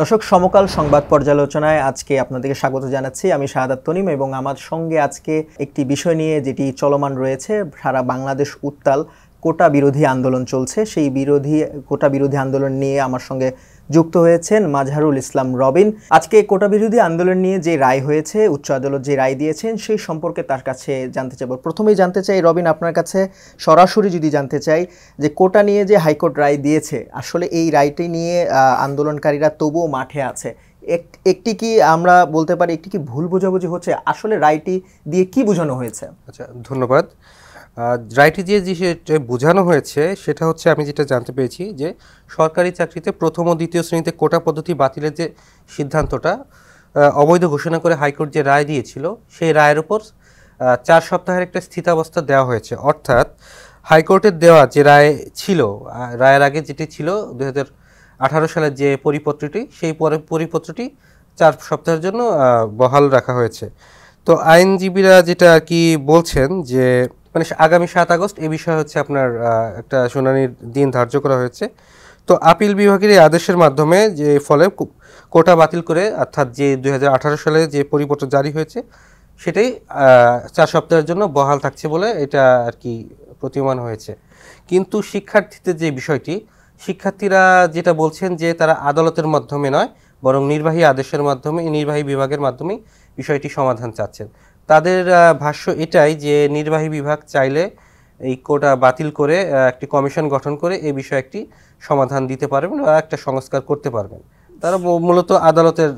দর্শক সমকাল সংবাদ পর্যালোচনায় আজকে আপনাদেরকে স্বাগত জানাচ্ছি আমি শাহাদ তনিম এবং আমার সঙ্গে আজকে একটি বিষয় নিয়ে যেটি চলমান রয়েছে সারা বাংলাদেশ উত্তাল কোটা বিরোধী আন্দোলন চলছে সেই বিরোধী কোটা বিরোধী আন্দোলন নিয়ে আমার সঙ্গে যুক্ত হয়েছেন মাঝহারুল ইসলাম রবিন আজকে কোটা বিরোধী আন্দোলন নিয়ে যে রায় হয়েছে উচ্চ আদালত যে রায় দিয়েছেন সেই সম্পর্কে তার কাছে জানতে চাইব প্রথমেই জানতে চাই রবিন আপনার কাছে সরাসরি যদি জানতে চাই যে কোটা নিয়ে যে হাইকোর্ট রায় দিয়েছে আসলে এই রায়টি নিয়ে আন্দোলনকারীরা তবুও মাঠে আছে একটি কি আমরা বলতে পারি একটি কি ভুল বোঝাবুঝি হচ্ছে আসলে রায়টি দিয়ে কি বোঝানো হয়েছে আচ্ছা ধন্যবাদ দিয়ে যে সেটা বোঝানো হয়েছে সেটা হচ্ছে আমি যেটা জানতে পেরেছি যে সরকারি চাকরিতে প্রথম ও দ্বিতীয় শ্রেণীতে কোটা পদ্ধতি বাতিলের যে সিদ্ধান্তটা অবৈধ ঘোষণা করে হাইকোর্ট যে রায় দিয়েছিল সেই রায়ের উপর চার সপ্তাহের একটা স্থিতাবস্থা দেওয়া হয়েছে অর্থাৎ হাইকোর্টের দেওয়া যে রায় ছিল রায়ের আগে যেটি ছিল দু আঠারো সালের যে পরিপত্রটি সেই পরিপত্রটি চার সপ্তাহের জন্য বহাল রাখা হয়েছে তো আইনজীবীরা যেটা আর কি বলছেন যে মানে আগামী সাত আগস্ট এ বিষয়ে হচ্ছে আপনার একটা শুনানির দিন ধার্য করা হয়েছে তো আপিল বিভাগের এই আদেশের মাধ্যমে যে ফলে কোটা বাতিল করে অর্থাৎ যে দুই সালে যে পরিপত্র জারি হয়েছে সেটাই চার সপ্তাহের জন্য বহাল থাকছে বলে এটা আর কি প্রতীয়মান হয়েছে কিন্তু শিক্ষার্থীদের যে বিষয়টি শিক্ষার্থীরা যেটা বলছেন যে তারা আদালতের মাধ্যমে নয় বরং নির্বাহী আদেশের মাধ্যমে নির্বাহী বিভাগের মাধ্যমেই বিষয়টি সমাধান চাচ্ছেন তাদের ভাষ্য এটাই যে নির্বাহী বিভাগ চাইলে এই কোটা বাতিল করে একটি কমিশন গঠন করে এ বিষয়ে একটি সমাধান দিতে পারবেন বা একটা সংস্কার করতে পারবেন তারা মূলত আদালতের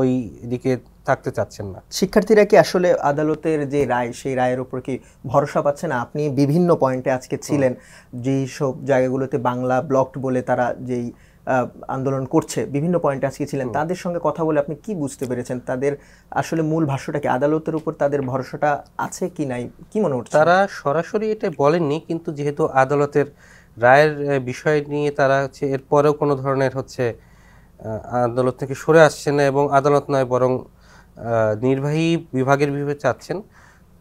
ওই দিকে থাকতে চাচ্ছেন না শিক্ষার্থীরা কি আসলে আদালতের যে রায় সেই রায়ের উপর কি ভরসা পাচ্ছে না আপনি বিভিন্ন পয়েন্টে আজকে ছিলেন যেই সব জায়গাগুলোতে বাংলা ব্লকড বলে তারা যেই আন্দোলন করছে বিভিন্ন পয়েন্টে আজকে ছিলেন তাদের সঙ্গে কথা বলে আপনি কি বুঝতে পেরেছেন তাদের আসলে মূল ভাষ্যটা কি আদালতের উপর তাদের ভরসাটা আছে কি নাই কি মনে হচ্ছে তারা সরাসরি এটা বলেননি কিন্তু যেহেতু আদালতের রায়ের বিষয় নিয়ে তারা হচ্ছে এরপরেও কোনো ধরনের হচ্ছে আদালত থেকে সরে আসছে না এবং আদালত নয় বরং নির্বাহী বিভাগের বিভাগে চাচ্ছেন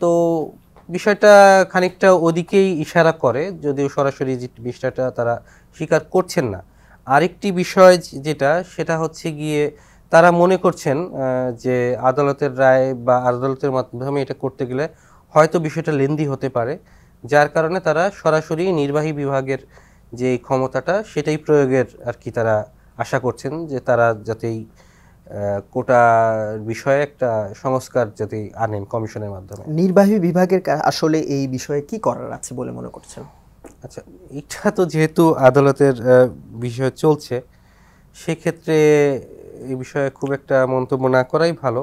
তো বিষয়টা খানিকটা ওদিকেই ইশারা করে যদিও সরাসরি যে বিষয়টা তারা স্বীকার করছেন না আরেকটি বিষয় যেটা সেটা হচ্ছে গিয়ে তারা মনে করছেন যে আদালতের রায় বা আদালতের মাধ্যমে এটা করতে গেলে হয়তো বিষয়টা লেন্দি হতে পারে যার কারণে তারা সরাসরি নির্বাহী বিভাগের যে ক্ষমতাটা সেটাই প্রয়োগের আর কি তারা আশা করছেন যে তারা যাতেই কোটা বিষয়ে একটা সংস্কার যাতে আনেন কমিশনের মাধ্যমে নির্বাহী বিভাগের আসলে এই বিষয়ে কি করার আছে বলে মনে করছেন আচ্ছা এটা তো যেহেতু আদালতের বিষয় চলছে সেক্ষেত্রে এই বিষয়ে খুব একটা মন্তব্য না করাই ভালো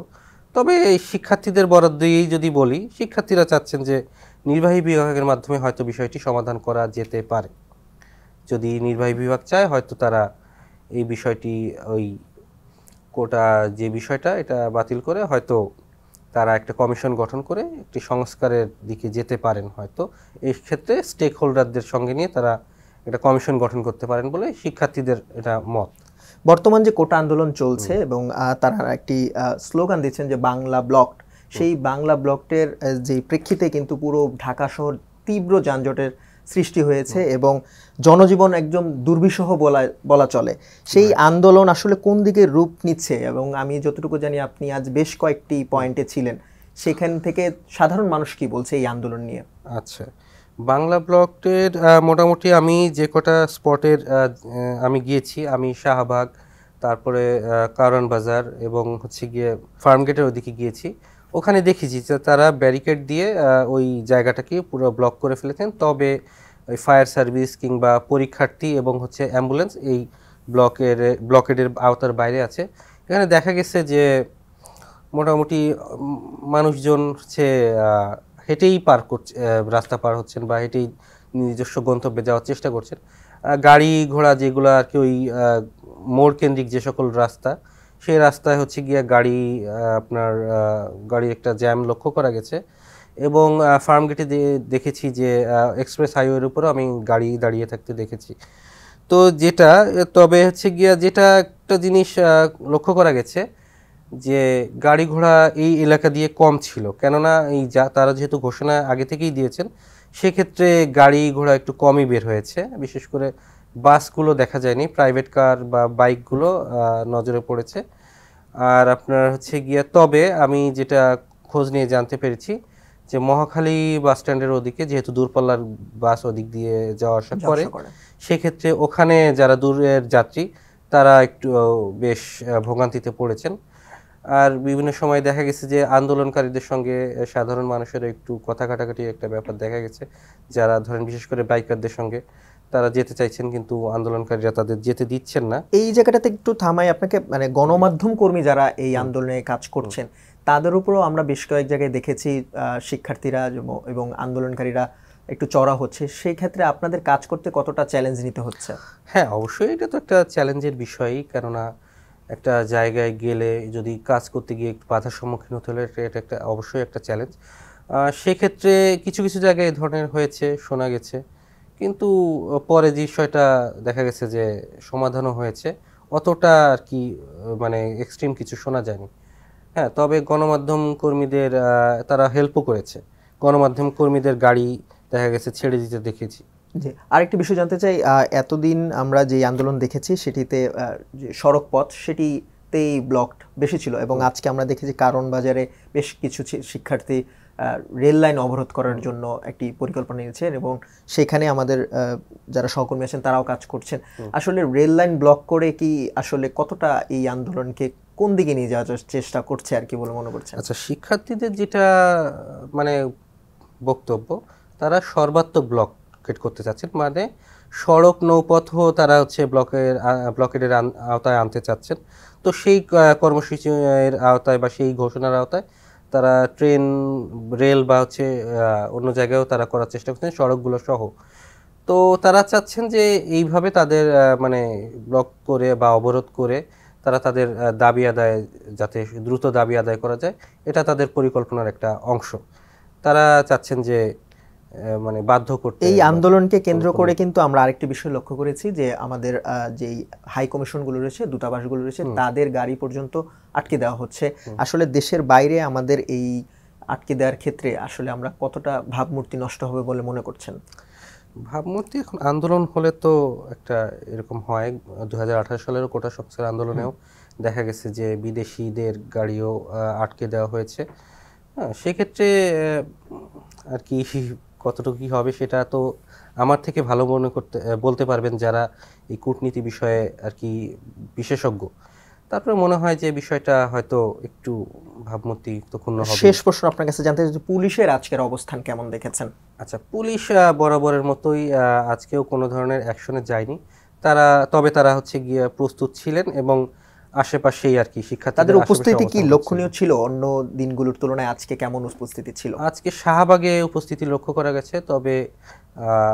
তবে শিক্ষার্থীদের দিয়েই যদি বলি শিক্ষার্থীরা চাচ্ছেন যে নির্বাহী বিভাগের মাধ্যমে হয়তো বিষয়টি সমাধান করা যেতে পারে যদি নির্বাহী বিভাগ চায় হয়তো তারা এই বিষয়টি ওই কোটা যে বিষয়টা এটা বাতিল করে হয়তো তারা একটা কমিশন গঠন করে একটি সংস্কারের দিকে যেতে পারেন হয়তো এই ক্ষেত্রে স্টেক হোল্ডারদের সঙ্গে নিয়ে তারা একটা কমিশন গঠন করতে পারেন বলে শিক্ষার্থীদের এটা মত বর্তমান যে কোটা আন্দোলন চলছে এবং তারা একটি স্লোগান দিচ্ছেন যে বাংলা ব্লক সেই বাংলা ব্লকটের যে প্রেক্ষিতে কিন্তু পুরো ঢাকা শহর তীব্র যানজটের সৃষ্টি হয়েছে এবং জনজীবন একদম দুর্বিষহ বলা বলা চলে সেই আন্দোলন আসলে কোন দিকে রূপ নিচ্ছে এবং আমি যতটুকু জানি আপনি আজ বেশ কয়েকটি পয়েন্টে ছিলেন সেখান থেকে সাধারণ মানুষ কি বলছে এই আন্দোলন নিয়ে আচ্ছা বাংলা ব্লকের মোটামুটি আমি যে কটা স্পটের আমি গিয়েছি আমি শাহবাগ তারপরে কারণ বাজার এবং হচ্ছে গিয়ে ফার্মগেটের ওদিকে গিয়েছি ওখানে দেখেছি যে তারা ব্যারিকেড দিয়ে ওই জায়গাটাকে পুরো ব্লক করে ফেলেছেন তবে ওই ফায়ার সার্ভিস কিংবা পরীক্ষার্থী এবং হচ্ছে অ্যাম্বুলেন্স এই ব্লকের ব্লকেডের আওতার বাইরে আছে এখানে দেখা গেছে যে মোটামুটি মানুষজন হচ্ছে হেঁটেই পার করছে রাস্তা পার হচ্ছেন বা হেঁটেই নিজস্ব গন্তব্যে যাওয়ার চেষ্টা করছেন গাড়ি ঘোড়া যেগুলো আর কি ওই মোড় কেন্দ্রিক যে সকল রাস্তা সেই রাস্তায় হচ্ছে গিয়ে গাড়ি আপনার গাড়ির একটা জ্যাম লক্ষ্য করা গেছে এবং ফার্ম গেটে দেখেছি যে এক্সপ্রেস হাইওয়ের উপরও আমি গাড়ি দাঁড়িয়ে থাকতে দেখেছি তো যেটা তবে হচ্ছে গিয়া যেটা একটা জিনিস লক্ষ্য করা গেছে যে গাড়ি ঘোড়া এই এলাকা দিয়ে কম ছিল কেননা এই যা তারা যেহেতু ঘোষণা আগে থেকেই দিয়েছেন সেক্ষেত্রে গাড়ি ঘোড়া একটু কমই বের হয়েছে বিশেষ করে বাসগুলো দেখা যায়নি প্রাইভেট কার বা বাইকগুলো নজরে পড়েছে আর আপনার হচ্ছে গিয়া তবে আমি যেটা খোঁজ নিয়ে জানতে পেরেছি যে মহাখালী বাস স্ট্যান্ডের ওদিকে যেহেতু দূরপাল্লার বাস ওদিক দিয়ে যাওয়া আসা করে সেক্ষেত্রে ওখানে যারা দূরের যাত্রী তারা একটু বেশ ভোগান্তিতে পড়েছেন আর বিভিন্ন সময় দেখা গেছে যে আন্দোলনকারীদের সঙ্গে সাধারণ মানুষের একটু কথা কাটাকাটি একটা ব্যাপার দেখা গেছে যারা ধরেন বিশেষ করে বাইকারদের সঙ্গে তারা যেতে চাইছেন কিন্তু আন্দোলনকারীরা তাদের যেতে দিচ্ছেন না এই জায়গাটাতে একটু থামাই আপনাকে মানে গণমাধ্যম কর্মী যারা এই আন্দোলনে কাজ করছেন তাদের উপরও আমরা বেশ কয়েক জায়গায় দেখেছি শিক্ষার্থীরা এবং আন্দোলনকারীরা একটু চড়া হচ্ছে সেই ক্ষেত্রে আপনাদের কাজ করতে কতটা চ্যালেঞ্জ নিতে হচ্ছে হ্যাঁ অবশ্যই এটা তো একটা চ্যালেঞ্জের বিষয়ই কেননা একটা জায়গায় গেলে যদি কাজ করতে গিয়ে একটু বাধার সম্মুখীন হতে হলে এটা একটা অবশ্যই একটা চ্যালেঞ্জ সেক্ষেত্রে কিছু কিছু জায়গায় এ ধরনের হয়েছে শোনা গেছে কিন্তু পরে যে বিষয়টা দেখা গেছে যে সমাধানও হয়েছে অতটা আর কি মানে এক্সট্রিম কিছু শোনা যায়নি হ্যাঁ তবে গণমাধ্যম কর্মীদের তারা হেল্পও করেছে গণমাধ্যম কর্মীদের গাড়ি দেখা গেছে ছেড়ে দিতে দেখেছি জি আরেকটি বিষয় জানতে চাই এতদিন আমরা যে আন্দোলন দেখেছি সেটিতে যে সড়ক পথ সেটিতেই ব্লকড বেশি ছিল এবং আজকে আমরা দেখেছি কারণ বাজারে বেশ কিছু শিক্ষার্থী রেল লাইন অবরোধ করার জন্য একটি পরিকল্পনা নিয়েছেন এবং সেখানে আমাদের যারা সহকর্মী আছেন তারাও কাজ করছেন আসলে রেল লাইন ব্লক করে কি আসলে কতটা এই আন্দোলনকে কোন দিকে নিয়ে যাওয়ার চেষ্টা করছে আর কি বলে মনে করছেন আচ্ছা শিক্ষার্থীদের যেটা মানে বক্তব্য তারা সর্বাত্মক ব্লক করতে চাচ্ছেন মানে সড়ক নৌপথও তারা হচ্ছে ব্লকের ব্লকেটের আওতায় আনতে চাচ্ছেন তো সেই এর আওতায় বা সেই ঘোষণার আওতায় তারা ট্রেন রেল বা হচ্ছে অন্য জায়গায়ও তারা করার চেষ্টা করছেন সড়কগুলো সহ তো তারা চাচ্ছেন যে এইভাবে তাদের মানে ব্লক করে বা অবরোধ করে তারা তাদের দাবি আদায় যাতে দ্রুত দাবি আদায় করা যায় এটা তাদের পরিকল্পনার একটা অংশ তারা চাচ্ছেন যে মানে বাধ্য করতে এই আন্দোলনকে কেন্দ্র করে কিন্তু আমরা আরেকটি বিষয় লক্ষ্য করেছি যে আমাদের যেই হাই কমিশনগুলো রয়েছে দূতাবাসগুলো রয়েছে তাদের গাড়ি পর্যন্ত আটকে দেওয়া হচ্ছে আসলে দেশের বাইরে আমাদের এই আটকে দেওয়ার ক্ষেত্রে আসলে আমরা কতটা ভাবমূর্তি নষ্ট হবে বলে মনে করছেন ভাবমূর্তি এখন আন্দোলন হলে তো একটা এরকম হয় দু সালের কোটা সংস্কার আন্দোলনেও দেখা গেছে যে বিদেশিদের গাড়িও আটকে দেওয়া হয়েছে হ্যাঁ, সেক্ষেত্রে আর কি কতটুকু কী হবে সেটা তো আমার থেকে ভালো মনে করতে বলতে পারবেন যারা এই কূটনীতি বিষয়ে আর কি বিশেষজ্ঞ তারপরে মনে হয় যে বিষয়টা হয়তো একটু ভাবমূর্তি তো ক্ষুণ্ণ হবে শেষ প্রশ্ন আপনার কাছে জানতে যে পুলিশের আজকের অবস্থান কেমন দেখেছেন আচ্ছা পুলিশ বরাবরের মতোই আজকেও কোনো ধরনের অ্যাকশনে যায়নি তারা তবে তারা হচ্ছে গিয়ে প্রস্তুত ছিলেন এবং আশেপাশেই আর কি শিক্ষা তাদের উপস্থিতি কি লক্ষণীয় ছিল অন্য দিনগুলোর তুলনায় আজকে কেমন উপস্থিতি ছিল আজকে শাহবাগে উপস্থিতি লক্ষ্য করা গেছে তবে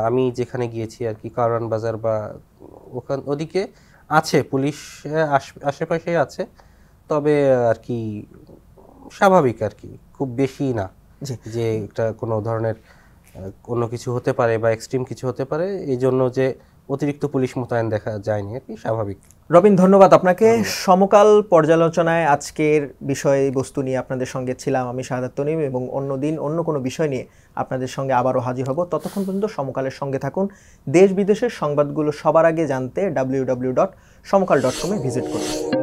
আমি যেখানে গিয়েছি আর কি কারওয়ান বাজার বা ওখান ওদিকে আছে পুলিশ আশেপাশেই আছে তবে আর কি স্বাভাবিক আর কি খুব বেশি না যে একটা কোনো ধরনের অন্য কিছু হতে পারে বা এক্সট্রিম কিছু হতে পারে এই জন্য যে অতিরিক্ত পুলিশ মোতায়েন দেখা যায়নি আর কি স্বাভাবিক রবিন ধন্যবাদ আপনাকে সমকাল পর্যালোচনায় আজকের বিষয়বস্তু নিয়ে আপনাদের সঙ্গে ছিলাম আমি শাহাদ তনিম এবং অন্য দিন অন্য কোনো বিষয় নিয়ে আপনাদের সঙ্গে আবারও হাজির হব ততক্ষণ পর্যন্ত সমকালের সঙ্গে থাকুন দেশ বিদেশের সংবাদগুলো সবার আগে জানতে W W dot Samakal dot কমে ভিজিট করুন